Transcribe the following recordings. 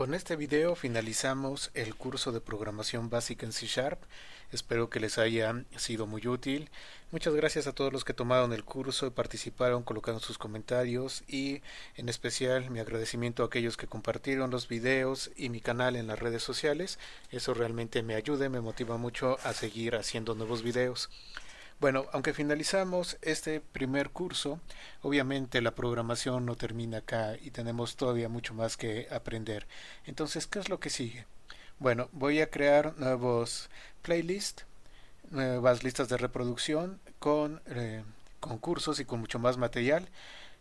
Con este video finalizamos el curso de programación básica en C Sharp. Espero que les haya sido muy útil. Muchas gracias a todos los que tomaron el curso y participaron colocaron sus comentarios y en especial mi agradecimiento a aquellos que compartieron los videos y mi canal en las redes sociales. Eso realmente me ayuda, me motiva mucho a seguir haciendo nuevos videos. Bueno, aunque finalizamos este primer curso, obviamente la programación no termina acá y tenemos todavía mucho más que aprender. Entonces, ¿qué es lo que sigue? Bueno, voy a crear nuevos playlists, nuevas listas de reproducción con eh, cursos y con mucho más material.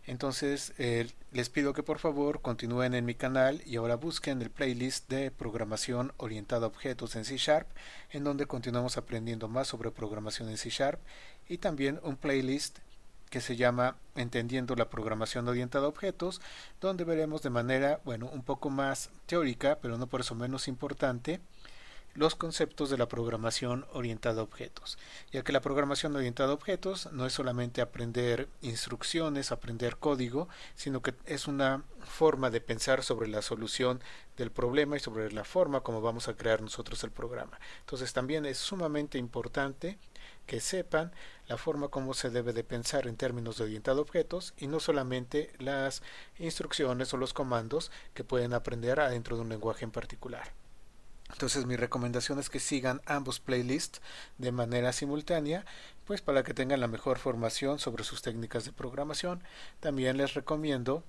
Entonces eh, les pido que por favor continúen en mi canal y ahora busquen el playlist de programación orientada a objetos en C Sharp en donde continuamos aprendiendo más sobre programación en C Sharp y también un playlist que se llama Entendiendo la programación orientada a objetos donde veremos de manera bueno un poco más teórica pero no por eso menos importante los conceptos de la programación orientada a objetos, ya que la programación orientada a objetos no es solamente aprender instrucciones, aprender código, sino que es una forma de pensar sobre la solución del problema y sobre la forma como vamos a crear nosotros el programa. Entonces también es sumamente importante que sepan la forma como se debe de pensar en términos de orientado a objetos y no solamente las instrucciones o los comandos que pueden aprender adentro de un lenguaje en particular. Entonces mi recomendación es que sigan ambos playlists de manera simultánea, pues para que tengan la mejor formación sobre sus técnicas de programación. También les recomiendo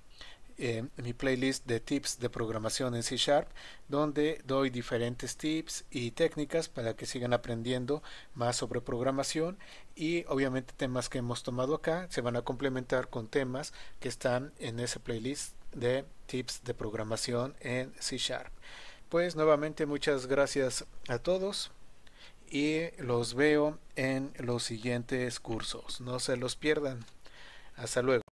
eh, mi playlist de tips de programación en C Sharp, donde doy diferentes tips y técnicas para que sigan aprendiendo más sobre programación y obviamente temas que hemos tomado acá se van a complementar con temas que están en ese playlist de tips de programación en C Sharp. Pues nuevamente muchas gracias a todos y los veo en los siguientes cursos. No se los pierdan. Hasta luego.